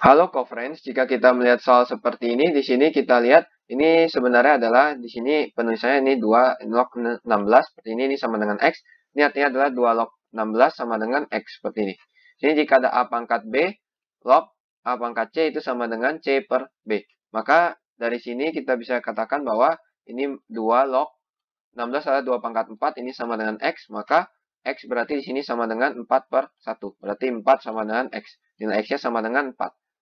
Halo co jika kita melihat soal seperti ini, di sini kita lihat ini sebenarnya adalah di sini penulisannya ini 2 log 16 seperti ini, ini sama dengan X. Ini artinya adalah 2 log 16 sama dengan X seperti ini. Jadi jika ada A pangkat B, log A pangkat C itu sama dengan C per B. Maka dari sini kita bisa katakan bahwa ini 2 log 16 adalah 2 pangkat 4, ini sama dengan X, maka X berarti di sini sama dengan 4 per 1. Berarti 4 sama dengan X. Nilai X-nya sama dengan 4.